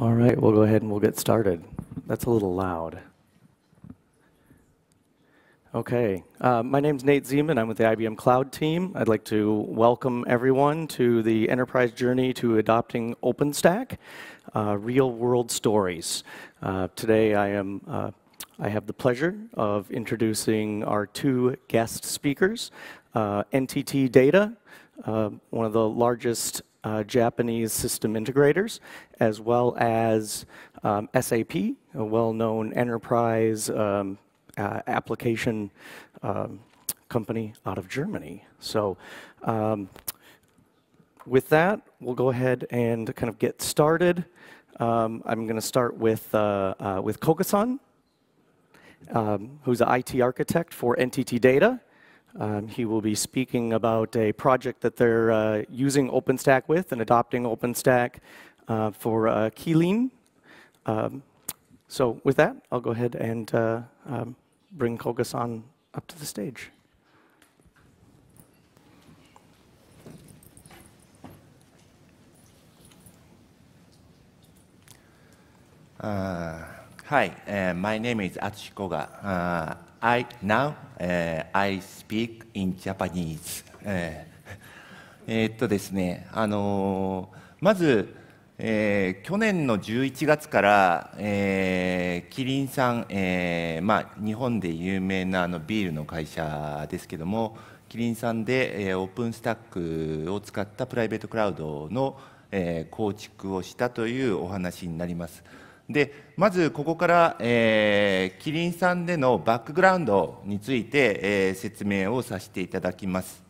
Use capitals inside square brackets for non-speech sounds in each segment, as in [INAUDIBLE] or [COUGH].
All right, we'll go ahead and we'll get started. That's a little loud. Okay, uh, my name's Nate Zeman. I'm with the IBM Cloud team. I'd like to welcome everyone to the enterprise journey to adopting OpenStack, uh, real-world stories. Uh, today, I am uh, I have the pleasure of introducing our two guest speakers, uh, NTT Data, uh, one of the largest uh, Japanese system integrators, as well as um, SAP, a well-known enterprise um, uh, application um, company out of Germany. So um, with that, we'll go ahead and kind of get started. Um, I'm going to start with, uh, uh with Koga-san, um, who's an IT architect for NTT Data. Um, he will be speaking about a project that they're uh, using OpenStack with and adopting OpenStack uh, for uh, Um, so with that, I'll go ahead and uh, um, bring Kogasan up to the stage. Uh, hi, uh, my name is Atsushi Koga. Uh, I, now、uh, I speak in Japanese、[LAUGHS] ええっとですね、あのー、まず、えー、去年の11月から、えー、キリンさん、えーまあ、日本で有名なあのビールの会社ですけどもキリンさんで、えー、オープンスタックを使ったプライベートクラウドの、えー、構築をしたというお話になります。でまずここから、えー、キリンさんでのバックグラウンドについて、えー、説明をさせていただきます。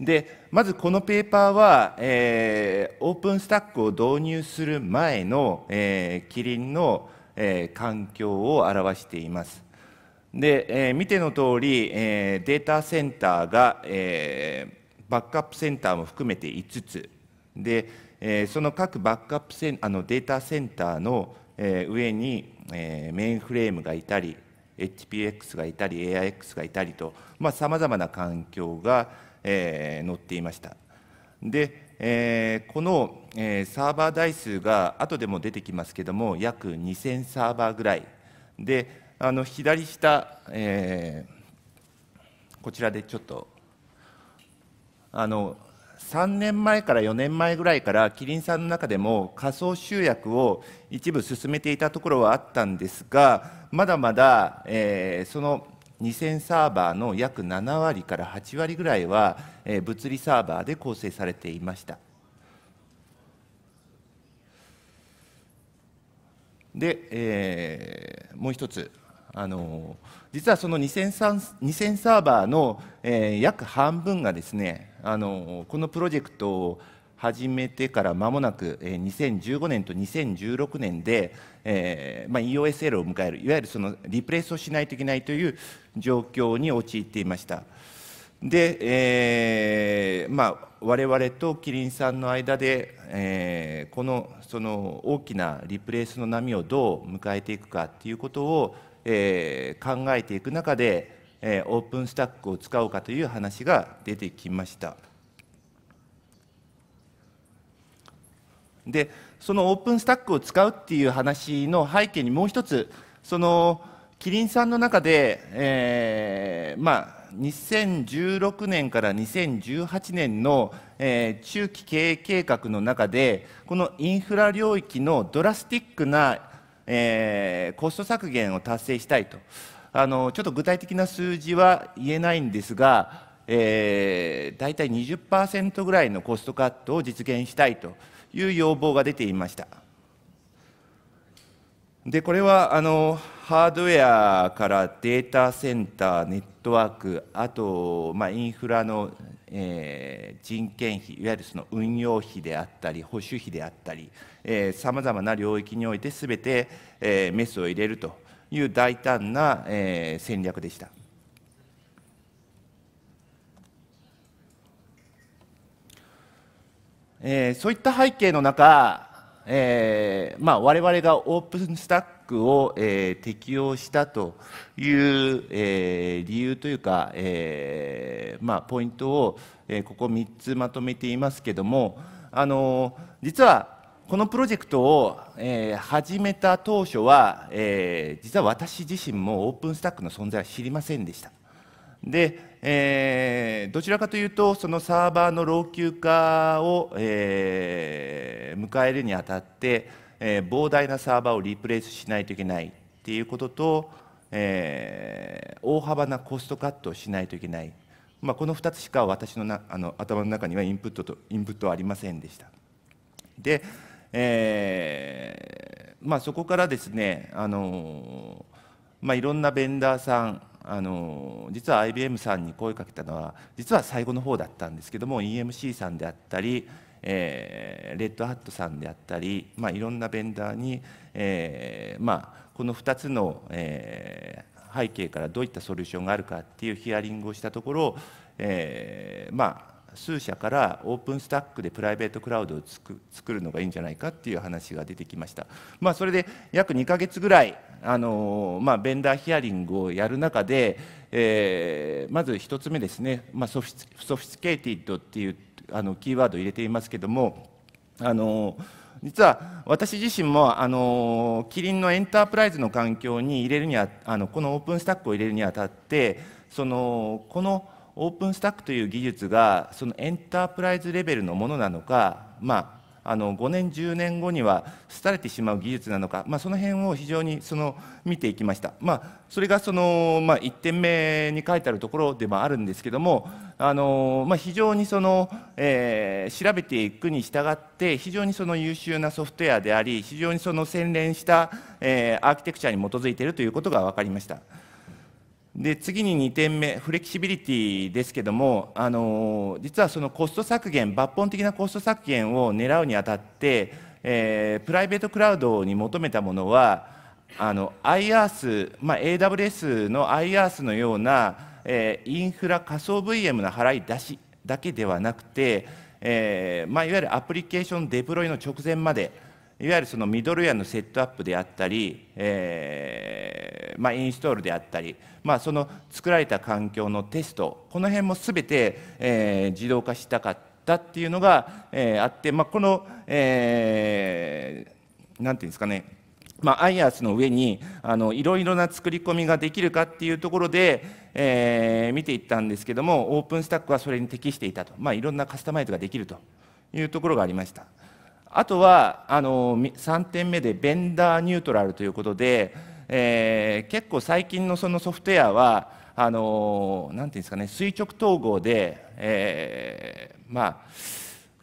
でまずこのペーパーは、えー、オープンスタックを導入する前の、えー、キリンの、えー、環境を表しています。で、えー、見ての通り、えー、データセンターが、えー、バックアップセンターも含めて5つで、えー、その各バックアップセンあのデータセンターのえー、上に、えー、メインフレームがいたり HPX がいたり AIX がいたりとさまざ、まな環境が、えー、載っていましたで、えー、この、えー、サーバー台数が後でも出てきますけども約2000サーバーぐらいであの左下、えー、こちらでちょっとあの3年前から4年前ぐらいからキリンさんの中でも仮想集約を一部進めていたところはあったんですがまだまだ、えー、その2000サーバーの約7割から8割ぐらいは、えー、物理サーバーで構成されていました。で、えー、もう一つあの実はその2000サーバーの、えー、約半分がですねあのこのプロジェクトを始めてから間もなく2015年と2016年で、えーまあ、EOSL を迎えるいわゆるそのリプレイスをしないといけないという状況に陥っていましたで、えーまあ、我々とキリンさんの間で、えー、このその大きなリプレイスの波をどう迎えていくかっていうことを、えー、考えていく中でオープンスタックを使うかという話が出てきました。でそのオープンスタックを使うっていう話の背景にもう一つそのキリンさんの中で、えー、まあ、2016年から2018年の、えー、中期経営計画の中でこのインフラ領域のドラスティックな、えー、コスト削減を達成したいとあのちょっと具体的な数字は言えないんですが、えー、大体20%ぐらいのコストカットを実現したいという要望が出ていました。でこれはあのハードウェアからデータセンター、ネットワーク、あと、まあ、インフラの、えー、人件費、いわゆるその運用費であったり、保守費であったり、さまざまな領域においてすべて、えー、メスを入れるという大胆な、え戦略でした。えそういった背景の中、えれまあ、がオープンスタックを、え適用したという、え理由というか、えまあ、ポイントを、えここ3つまとめていますけれども、あの実はこのプロジェクトを、えー、始めた当初は、えー、実は私自身もオープンスタックの存在は知りませんでした。で、えー、どちらかというとそのサーバーの老朽化を、えー、迎えるにあたって、えー、膨大なサーバーをリプレイスしないといけないっていうことと、えー、大幅なコストカットをしないといけない、まあ、この2つしか私のなあの頭の中にはインプットとインプットはありませんでした。でえー、まあ、そこからですね、あのまあ、いろんなベンダーさん、あの実は IBM さんに声かけたのは実は最後の方だったんですけども EMC さんであったり、えー、レッドハットさんであったり、まあ、いろんなベンダーに、えーまあ、この2つの、えー、背景からどういったソリューションがあるかっていうヒアリングをしたところ、えーまあ、数社からオープンスタックでプライベートクラウドを作るのがいいんじゃないかっていう話が出てきました、まあ、それで約2ヶ月ぐらいあの、まあ、ベンダーヒアリングをやる中で、えー、まず1つ目ですね、まあ、ソフィスケーティッドっていうあのキーワードを入れていますけどもあの実は私自身もあのキリンのエンタープライズの環境に入れるにはあのこのオープンスタックを入れるにあたってそのこのオープンスタックという技術がそのエンタープライズレベルのものなのか、まあ、あの5年10年後には廃れてしまう技術なのか、まあ、その辺を非常にその見ていきました、まあ、それがその、まあ、1点目に書いてあるところでもあるんですけどもあの、まあ、非常にその、えー、調べていくに従って非常にその優秀なソフトウェアであり非常にその洗練した、えー、アーキテクチャに基づいているということが分かりました。で次に2点目、フレキシビリティですけども、あの実はそのコスト削減、抜本的なコスト削減を狙うにあたって、えー、プライベートクラウドに求めたものは、あの IaaS、まあ、AWS の IaaS のような、えー、インフラ仮想 VM の払い出しだけではなくて、えーまあ、いわゆるアプリケーションデプロイの直前まで、いわゆるそのミドルウェアのセットアップであったり、えーまあ、インストールであったり、まあ、その作られた環境のテストこの辺も全て、えー、自動化したかったっていうのが、えー、あって、まあ、この、えー、なんていうんですかねまあ、アイアスの上にあのいろいろな作り込みができるかっていうところで、えー、見ていったんですけどもオープンスタックはそれに適していたと、まあ、いろんなカスタマイズができるというところがありました。あとはあの3点目でベンダーニュートラルということで、えー、結構最近のそのソフトウェアはあのなんていうんですかね垂直統合で、えー、まあ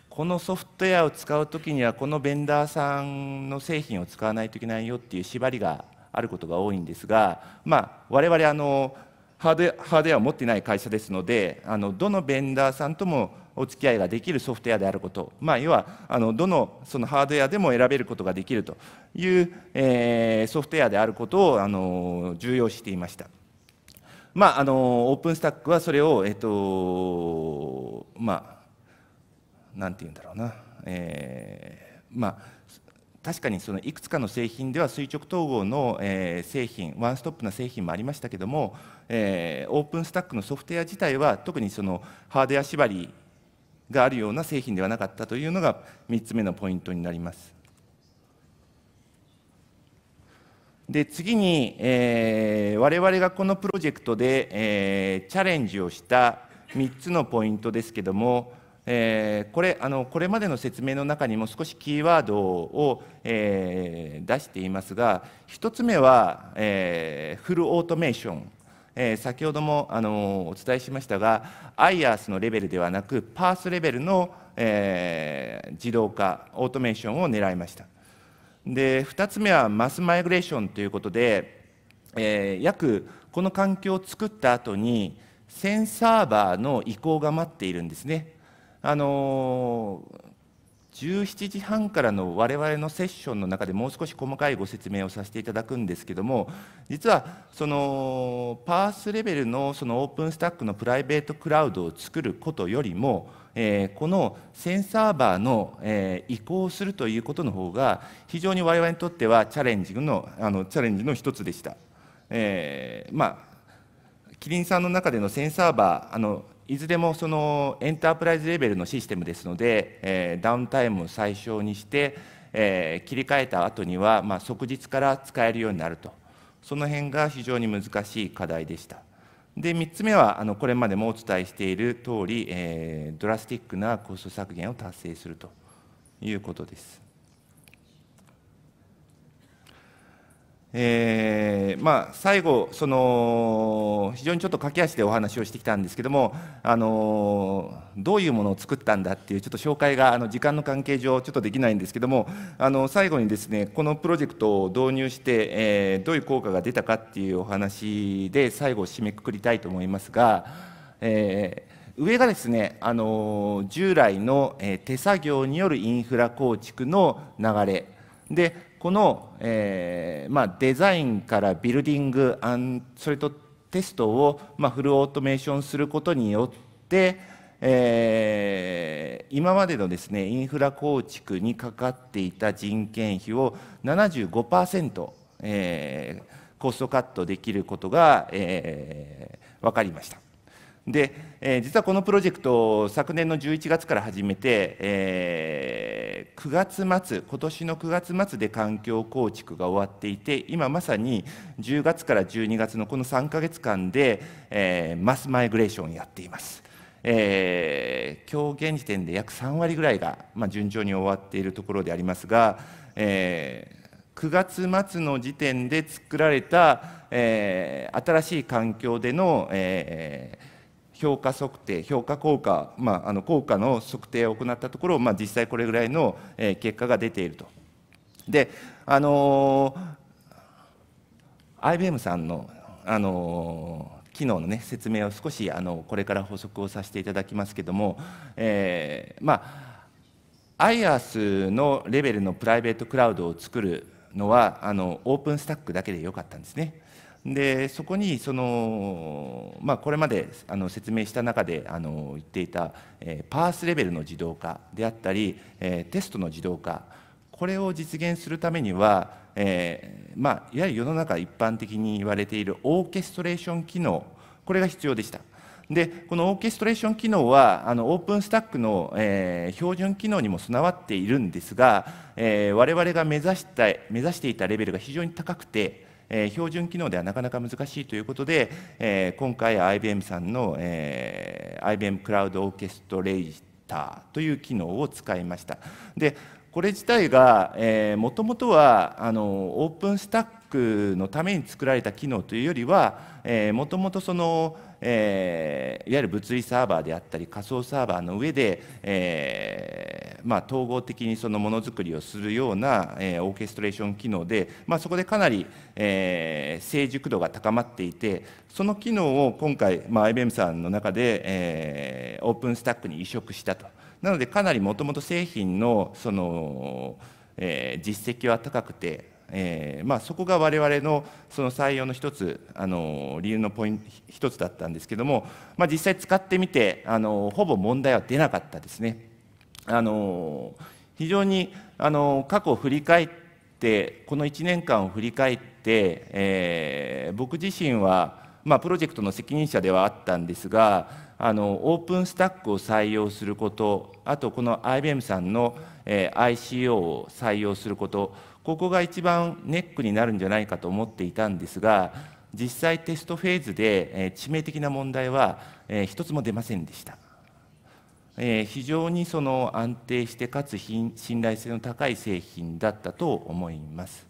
このソフトウェアを使う時にはこのベンダーさんの製品を使わないといけないよっていう縛りがあることが多いんですが、まあ、我々あのハードウェアを持っていない会社ですのであのどのベンダーさんともお付き合いができるソフトウェアであること、まあ、要はあのどのそのハードウェアでも選べることができるという、えー、ソフトウェアであることをあの重要視していました。まあ、あのオープンスタックはそれを、えっとまあ、なんて言うんだろうな、えーまあ、確かにそのいくつかの製品では垂直統合の、えー、製品ワンストップな製品もありましたけども、えー、オープンスタックのソフトウェア自体は特にそのハードウェア縛りがあるような製品ではなかったというのが3つ目のポイントになります。で次に、えー、我々がこのプロジェクトで、えー、チャレンジをした3つのポイントですけども、えー、これあのこれまでの説明の中にも少しキーワードを、えー、出していますが1つ目は、えー、フルオートメーションえ先ほども、あのお伝えしましたが IaaS のレベルではなくパースレベルの、え自動化オートメーションを狙いましたで2つ目はマスマイグレーションということで、え約この環境を作った後に1000サーバーの移行が待っているんですねあの17時半からの我々のセッションの中でもう少し細かいご説明をさせていただくんですけども実はそのパースレベルのそのオープンスタックのプライベートクラウドを作ることよりも、えー、このセンサーバーの、えー、移行するということの方が非常に我々にとってはチャレンジのあのチャレンジの一つでした。えー、まあキリンさんの中でのセンサーバーあのいずれもそのエンタープライズレベルのシステムですので、えー、ダウンタイムを最小にして、えー、切り替えた後には、まあ、即日から使えるようになるとその辺が非常に難しい課題でしたで3つ目はあのこれまでもお伝えしている通り、えー、ドラスティックなコスト削減を達成するということですえー、まあ、最後その、非常にちょっと駆け足でお話をしてきたんですけども、あのどういうものを作ったんだっていう、ちょっと紹介があの時間の関係上、ちょっとできないんですけども、あの最後にですねこのプロジェクトを導入して、えー、どういう効果が出たかっていうお話で、最後、締めくくりたいと思いますが、えー、上がですね、あの従来の手作業によるインフラ構築の流れ。でこの、えーまあ、デザインからビルディングそれとテストを、まあ、フルオートメーションすることによって、えー、今までのですねインフラ構築にかかっていた人件費を75%、えー、コストカットできることが、えー、分かりました。で、えー、実はこのプロジェクト昨年の11月から始めて、えー、9月末今年の9月末で環境構築が終わっていて今まさに10月から12月のこの3か月間で、えー、マスマイグレーションやっています。えー、今日現時点で約3割ぐらいが、まあ、順調に終わっているところでありますが、えー、9月末の時点で作られた、えー、新しい環境での、えー、評価測定、評価効果、まあ、あの効果の測定を行ったところ、まあ、実際これぐらいの結果が出ていると。で、あの IBM さんの、あの機能の、ね、説明を少しあのこれから補足をさせていただきますけども、えー、まあ、IaaS のレベルのプライベートクラウドを作るのはあのオープンスタックだけでよかったんですね。でそこにその、まあ、これまであの説明した中であの言っていた、えー、パースレベルの自動化であったり、えー、テストの自動化これを実現するためには、えーまあ、いわゆる世の中一般的に言われているオーケストレーション機能これが必要でした。でこのオーケストレーション機能はあのオープンスタックの、えー、標準機能にも備わっているんですが、えー、我々が目指した目指していたレベルが非常に高くて、え標準機能ではなかなか難しいということで、え今回 IBM さんの、え IBM クラウドオーケストレーターという機能を使いました。でこれ自体が、えもともとはあのオープンスタックのために作られた機能というよりは、えもともとその、えー、いわゆる物理サーバーであったり仮想サーバーの上で、えー、まあ、統合的にそのものづくりをするような、えー、オーケストレーション機能で、まあ、そこでかなり、え成熟度が高まっていてその機能を今回、まあ、IBM さんの中で、えオープンスタックに移植したと。なのでかなりもともと製品のその、え実績は高くてえーまあ、そこが我々のその採用の一つあの理由のポイント一つだったんですけども、まあ、実際使ってみてあのほぼ問題は出なかったですね。あの非常にあの過去を振り返ってこの1年間を振り返って、えー、僕自身は、まあ、プロジェクトの責任者ではあったんですがあのオープンスタックを採用すること、あとこの IBM さんの、えー、ICO を採用すること、ここが一番ネックになるんじゃないかと思っていたんですが、実際テストフェーズで、えー、致命的な問題は、えー、一つも出ませんでした。えー、非常にその安定してかつ信頼性の高い製品だったと思います。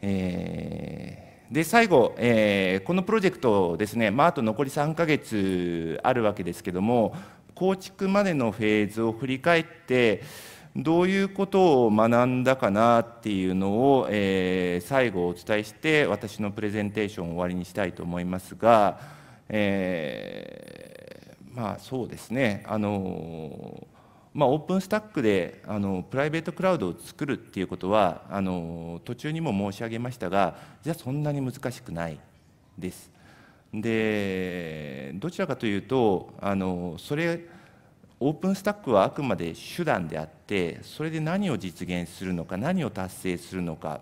えーで最後、えー、このプロジェクトですね、まあ、あと残り3か月あるわけですけども構築までのフェーズを振り返ってどういうことを学んだかなっていうのを、えー、最後お伝えして私のプレゼンテーションを終わりにしたいと思いますが、えー、まあそうですねあのーまあ、オープンスタックであのプライベートクラウドを作るっていうことはあの途中にも申し上げましたがじゃあそんなに難しくないです。でどちらかというとあのそれオープンスタックはあくまで手段であってそれで何を実現するのか何を達成するのか、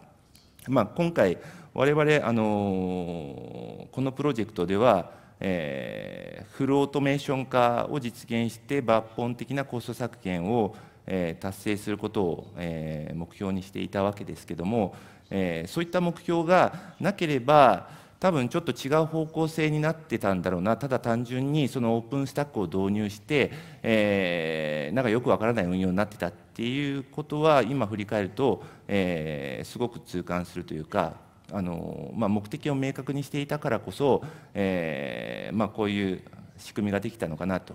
まあ、今回我々あのこのプロジェクトではえー、フルオートメーション化を実現して抜本的なコスト削減を、えー、達成することを、えー、目標にしていたわけですけども、えー、そういった目標がなければ多分ちょっと違う方向性になってたんだろうなただ単純にそのオープンスタックを導入して、えー、なんかよくわからない運用になってたっていうことは今振り返ると、えー、すごく痛感するというかあのまあ、目的を明確にしていたからこそ、えーまあ、こういう仕組みができたのかなと。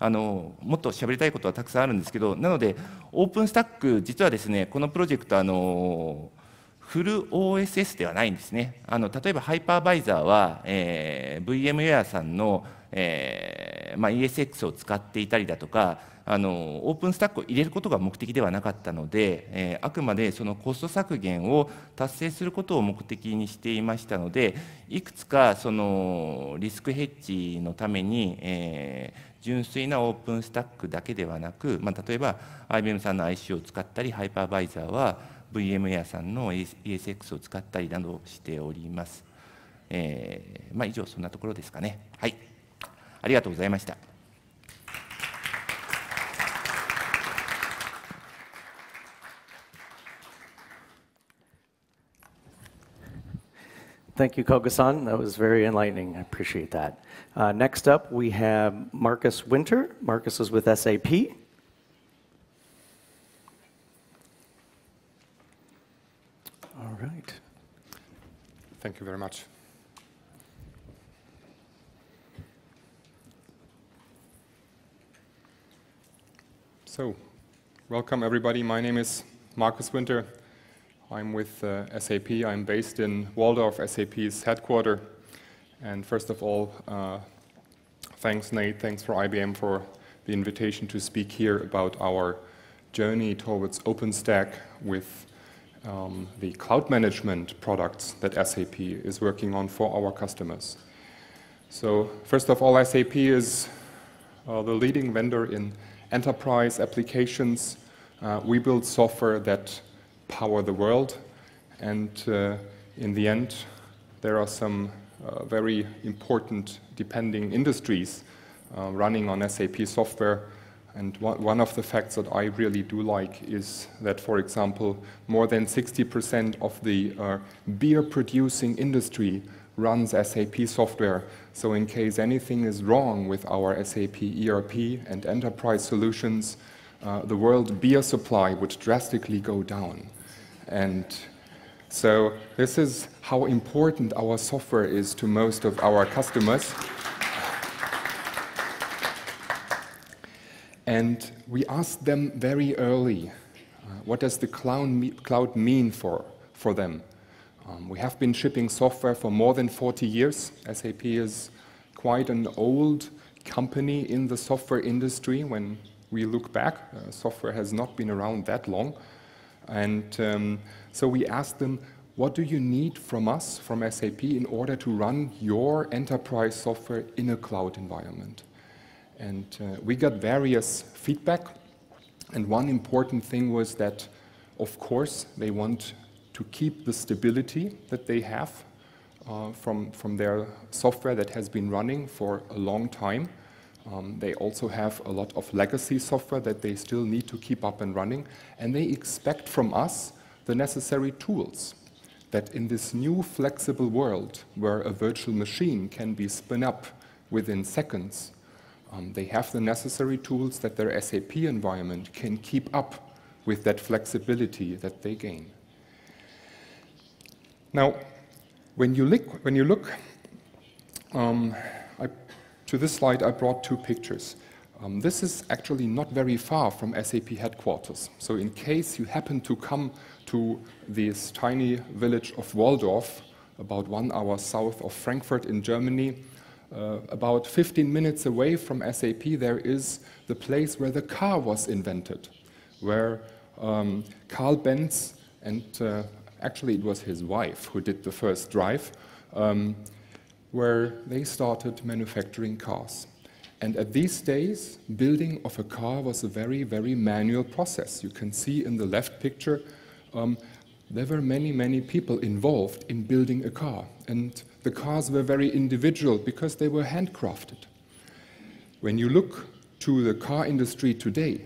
あのもっと喋りたいことはたくさんあるんですけどなのでオープンスタック実はですねこのプロジェクトあのフル OSS ではないんですねあの例えばハイパーバイザーは、えー、VMware さんの、えーまあ、ESX を使っていたりだとかあのオープンスタックを入れることが目的ではなかったので、えあくまでそのコスト削減を達成することを目的にしていましたのでいくつかそのリスクヘッジのために、え純粋なオープンスタックだけではなく、まあ、例えば IBM さんの IC を使ったりハイパーバイザーは VMware さんの ESX を使ったりなどしております。えー、まあ、以上そんなところですかね。はい、ありがとうございました。Thank you, Koga-san. That was very enlightening. I appreciate that. Uh, next up, we have Marcus Winter. Marcus is with SAP. All right. Thank you very much. So, welcome everybody. My name is Marcus Winter. I'm with uh, SAP. I'm based in Waldorf, SAP's headquarters. And first of all, uh, thanks, Nate. Thanks for IBM for the invitation to speak here about our journey towards OpenStack with um, the cloud management products that SAP is working on for our customers. So first of all, SAP is uh, the leading vendor in enterprise applications. Uh, we build software that power the world. And uh, in the end, there are some uh, very important depending industries uh, running on SAP software. And one of the facts that I really do like is that, for example, more than 60% of the uh, beer producing industry runs SAP software. So, in case anything is wrong with our SAP ERP and enterprise solutions, uh, the world beer supply would drastically go down. And so this is how important our software is to most of our customers. And we asked them very early, uh, what does the cloud mean for, for them? Um, we have been shipping software for more than 40 years. SAP is quite an old company in the software industry when we look back. Uh, software has not been around that long. And um, so we asked them, what do you need from us, from SAP, in order to run your enterprise software in a cloud environment? And uh, we got various feedback. And one important thing was that, of course, they want to keep the stability that they have uh, from, from their software that has been running for a long time. Um, they also have a lot of legacy software that they still need to keep up and running, and they expect from us the necessary tools that in this new flexible world where a virtual machine can be spun up within seconds, um, they have the necessary tools that their SAP environment can keep up with that flexibility that they gain. Now, when you, when you look, um, I to this slide, I brought two pictures. Um, this is actually not very far from SAP headquarters. So in case you happen to come to this tiny village of Waldorf, about one hour south of Frankfurt in Germany, uh, about 15 minutes away from SAP, there is the place where the car was invented, where um, Carl Benz, and uh, actually it was his wife who did the first drive, um, where they started manufacturing cars. And at these days, building of a car was a very, very manual process. You can see in the left picture, um, there were many, many people involved in building a car. And the cars were very individual because they were handcrafted. When you look to the car industry today,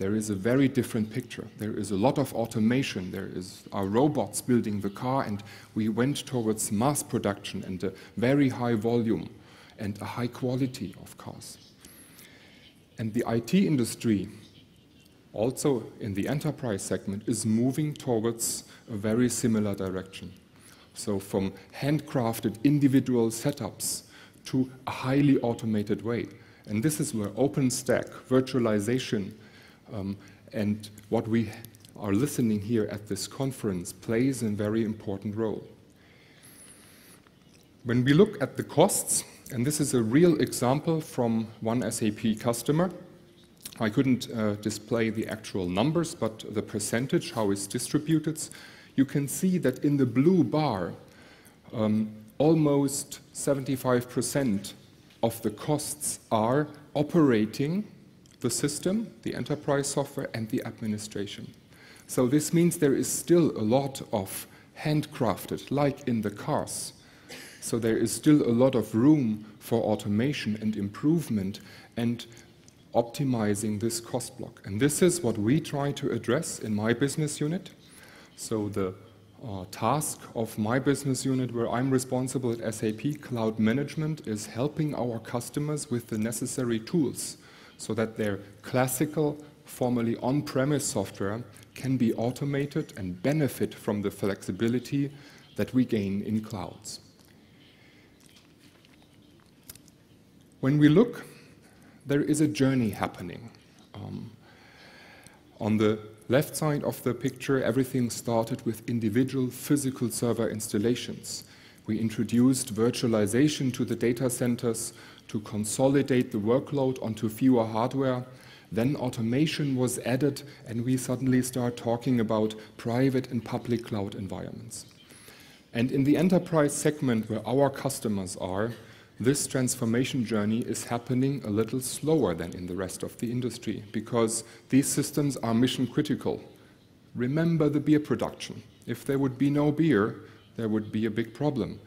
there is a very different picture. There is a lot of automation. There is our robots building the car, and we went towards mass production and a very high volume and a high quality of cars. And the IT industry, also in the enterprise segment, is moving towards a very similar direction. So from handcrafted individual setups to a highly automated way. And this is where OpenStack, virtualization, um, and what we are listening here at this conference plays a very important role. When we look at the costs, and this is a real example from one SAP customer, I couldn't uh, display the actual numbers, but the percentage, how it's distributed, you can see that in the blue bar, um, almost 75% of the costs are operating the system, the enterprise software, and the administration. So this means there is still a lot of handcrafted, like in the cars. So there is still a lot of room for automation and improvement and optimizing this cost block. And this is what we try to address in my business unit. So the uh, task of my business unit where I'm responsible at SAP Cloud Management is helping our customers with the necessary tools so that their classical, formerly on-premise software can be automated and benefit from the flexibility that we gain in clouds. When we look, there is a journey happening. Um, on the left side of the picture, everything started with individual physical server installations. We introduced virtualization to the data centers to consolidate the workload onto fewer hardware. Then automation was added, and we suddenly start talking about private and public cloud environments. And in the enterprise segment where our customers are, this transformation journey is happening a little slower than in the rest of the industry because these systems are mission critical. Remember the beer production. If there would be no beer, there would be a big problem.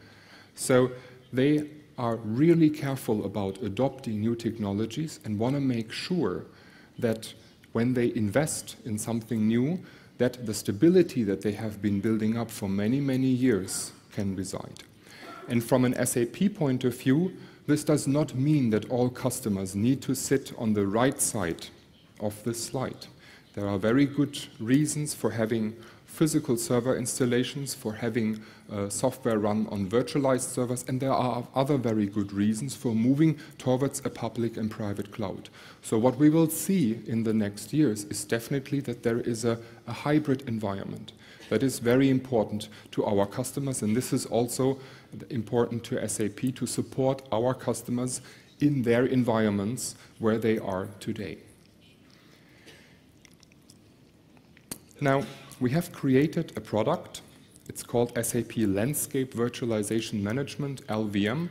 So they are really careful about adopting new technologies and want to make sure that when they invest in something new, that the stability that they have been building up for many, many years can reside. And from an SAP point of view, this does not mean that all customers need to sit on the right side of this slide. There are very good reasons for having physical server installations, for having uh, software run on virtualized servers, and there are other very good reasons for moving towards a public and private cloud. So what we will see in the next years is definitely that there is a, a hybrid environment. That is very important to our customers, and this is also important to SAP to support our customers in their environments where they are today. Now, we have created a product. It's called SAP Landscape Virtualization Management, LVM,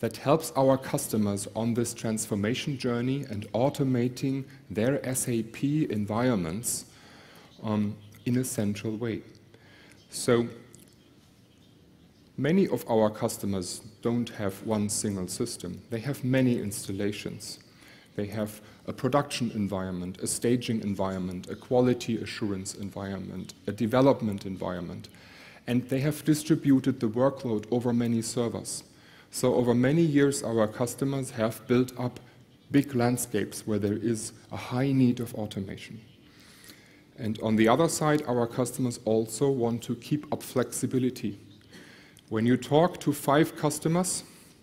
that helps our customers on this transformation journey and automating their SAP environments um, in a central way. So many of our customers don't have one single system. They have many installations. They have a production environment, a staging environment, a quality assurance environment, a development environment. And they have distributed the workload over many servers. So over many years, our customers have built up big landscapes where there is a high need of automation. And on the other side, our customers also want to keep up flexibility. When you talk to five customers,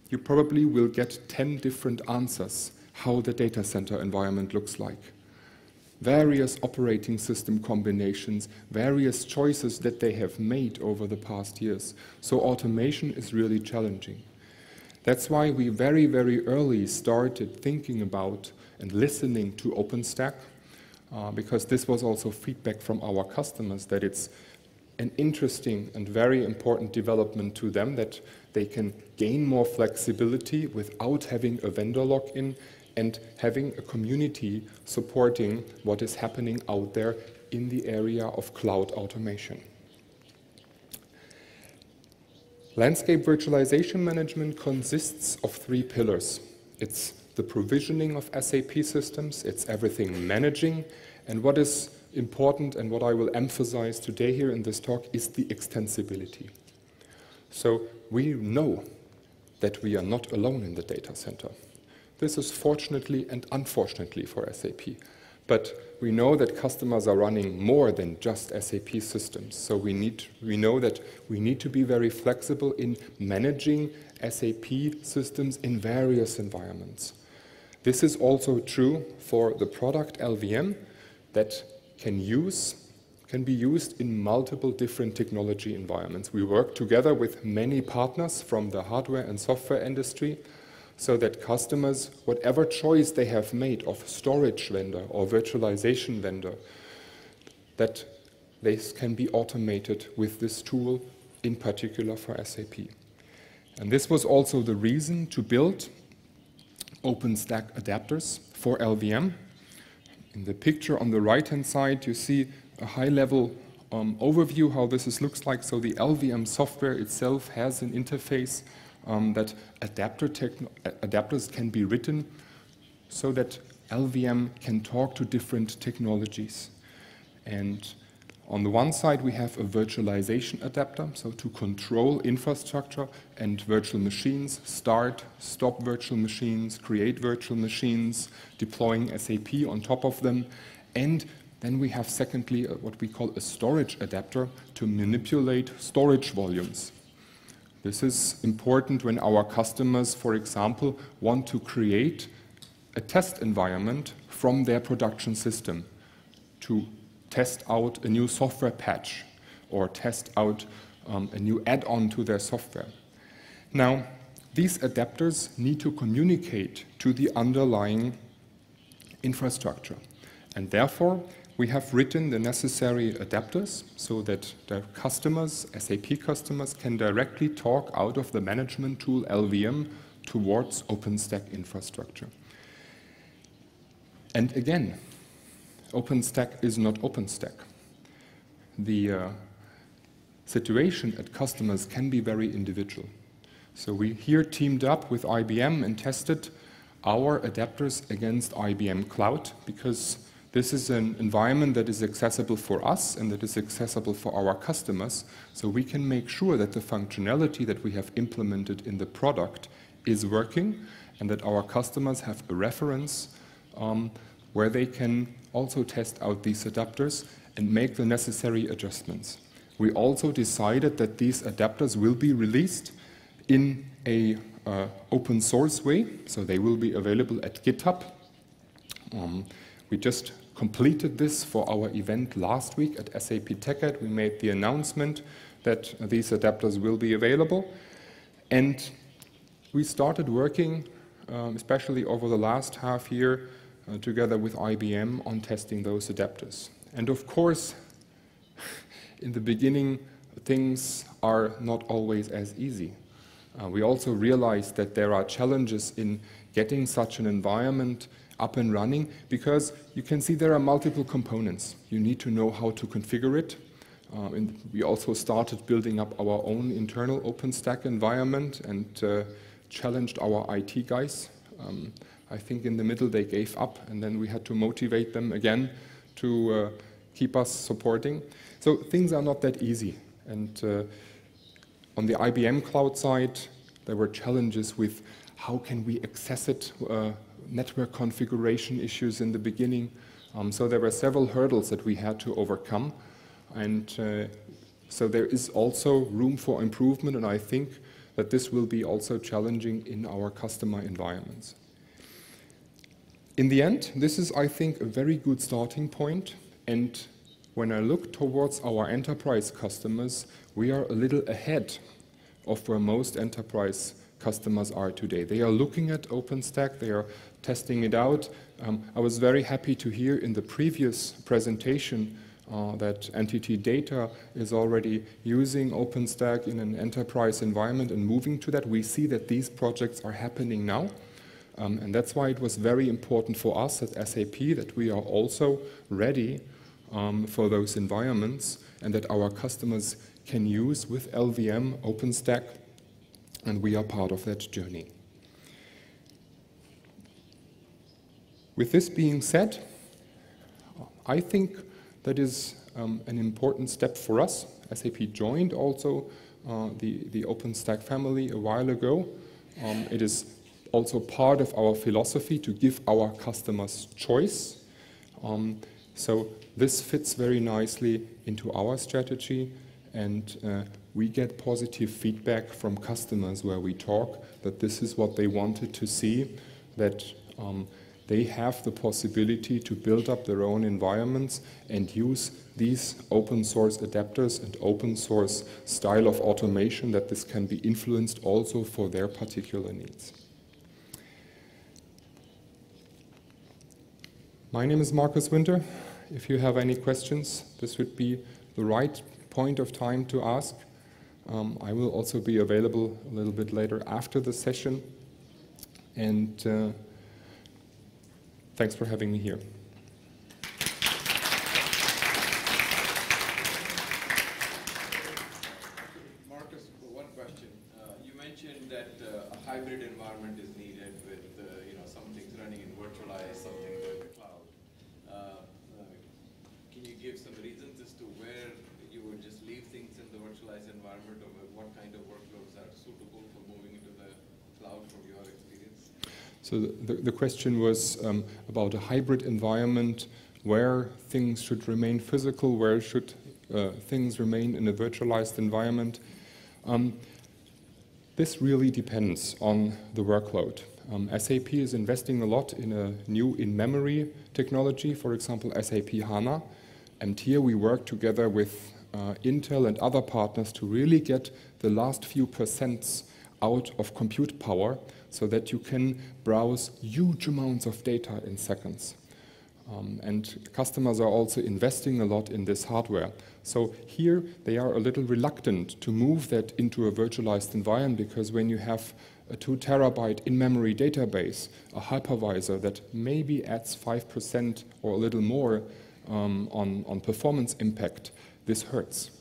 you probably will get 10 different answers how the data center environment looks like. Various operating system combinations, various choices that they have made over the past years. So automation is really challenging. That's why we very, very early started thinking about and listening to OpenStack, uh, because this was also feedback from our customers that it's an interesting and very important development to them that they can gain more flexibility without having a vendor lock-in and having a community supporting what is happening out there in the area of cloud automation. Landscape virtualization management consists of three pillars. It's the provisioning of SAP systems, it's everything managing, and what is important and what I will emphasize today here in this talk is the extensibility. So we know that we are not alone in the data center. This is fortunately and unfortunately for SAP. But we know that customers are running more than just SAP systems. So we, need, we know that we need to be very flexible in managing SAP systems in various environments. This is also true for the product LVM that can use can be used in multiple different technology environments. We work together with many partners from the hardware and software industry so that customers, whatever choice they have made of storage vendor or virtualization vendor, that they can be automated with this tool, in particular for SAP. And this was also the reason to build OpenStack adapters for LVM. In the picture on the right-hand side, you see a high-level um, overview how this is, looks like. So the LVM software itself has an interface um, that adapter adapters can be written so that LVM can talk to different technologies. And on the one side, we have a virtualization adapter, so to control infrastructure and virtual machines, start, stop virtual machines, create virtual machines, deploying SAP on top of them. And then we have, secondly, uh, what we call a storage adapter to manipulate storage volumes. This is important when our customers, for example, want to create a test environment from their production system to test out a new software patch or test out um, a new add-on to their software. Now, these adapters need to communicate to the underlying infrastructure. And therefore, we have written the necessary adapters so that the customers, SAP customers, can directly talk out of the management tool LVM towards OpenStack infrastructure. And again, OpenStack is not OpenStack. The uh, situation at customers can be very individual. So we here teamed up with IBM and tested our adapters against IBM Cloud because this is an environment that is accessible for us and that is accessible for our customers, so we can make sure that the functionality that we have implemented in the product is working and that our customers have a reference um, where they can also test out these adapters and make the necessary adjustments. We also decided that these adapters will be released in a uh, open source way, so they will be available at GitHub. Um, we just completed this for our event last week at SAP TechEd. We made the announcement that these adapters will be available. And we started working, um, especially over the last half year, uh, together with IBM on testing those adapters. And of course, [LAUGHS] in the beginning, things are not always as easy. Uh, we also realized that there are challenges in getting such an environment up and running because you can see there are multiple components. You need to know how to configure it. Uh, and we also started building up our own internal OpenStack environment and uh, challenged our IT guys. Um, I think in the middle they gave up and then we had to motivate them again to uh, keep us supporting. So things are not that easy. And uh, on the IBM cloud side, there were challenges with how can we access it uh, network configuration issues in the beginning. Um, so there were several hurdles that we had to overcome. And uh, so there is also room for improvement, and I think that this will be also challenging in our customer environments. In the end, this is, I think, a very good starting point, point. and when I look towards our enterprise customers, we are a little ahead of where most enterprise customers are today. They are looking at OpenStack, they are testing it out. Um, I was very happy to hear in the previous presentation uh, that NTT Data is already using OpenStack in an enterprise environment and moving to that. We see that these projects are happening now. Um, and that's why it was very important for us at SAP that we are also ready um, for those environments and that our customers can use with LVM OpenStack. And we are part of that journey. With this being said, I think that is um, an important step for us. SAP joined also uh, the, the OpenStack family a while ago. Um, it is also part of our philosophy to give our customers choice. Um, so this fits very nicely into our strategy and uh, we get positive feedback from customers where we talk that this is what they wanted to see, that um, they have the possibility to build up their own environments and use these open source adapters and open source style of automation that this can be influenced also for their particular needs. My name is Marcus Winter. If you have any questions, this would be the right point of time to ask. Um, I will also be available a little bit later after the session. And uh, Thanks for having me here. question was um, about a hybrid environment where things should remain physical, where should uh, things remain in a virtualized environment. Um, this really depends on the workload. Um, SAP is investing a lot in a new in-memory technology, for example, SAP HANA. And here we work together with uh, Intel and other partners to really get the last few percents out of compute power so that you can browse huge amounts of data in seconds. Um, and customers are also investing a lot in this hardware. So here they are a little reluctant to move that into a virtualized environment because when you have a 2 terabyte in-memory database, a hypervisor that maybe adds 5% or a little more um, on, on performance impact, this hurts.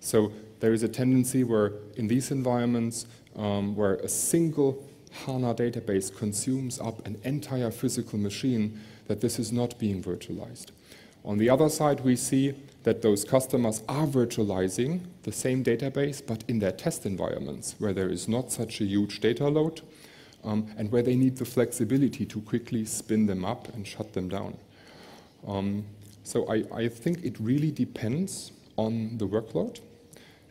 So there is a tendency where in these environments um, where a single HANA database consumes up an entire physical machine, that this is not being virtualized. On the other side, we see that those customers are virtualizing the same database, but in their test environments, where there is not such a huge data load, um, and where they need the flexibility to quickly spin them up and shut them down. Um, so I, I think it really depends on the workload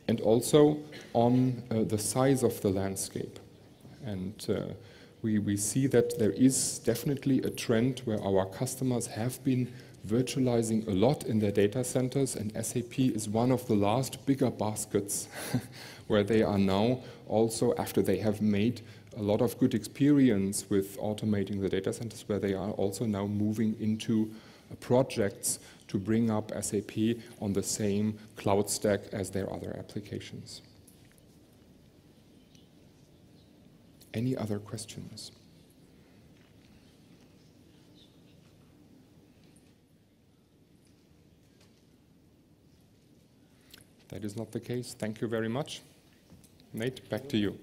and also on uh, the size of the landscape. And uh, we, we see that there is definitely a trend where our customers have been virtualizing a lot in their data centers, and SAP is one of the last bigger baskets [LAUGHS] where they are now also, after they have made a lot of good experience with automating the data centers, where they are also now moving into uh, projects to bring up SAP on the same cloud stack as their other applications. Any other questions? That is not the case. Thank you very much. Nate, back to you.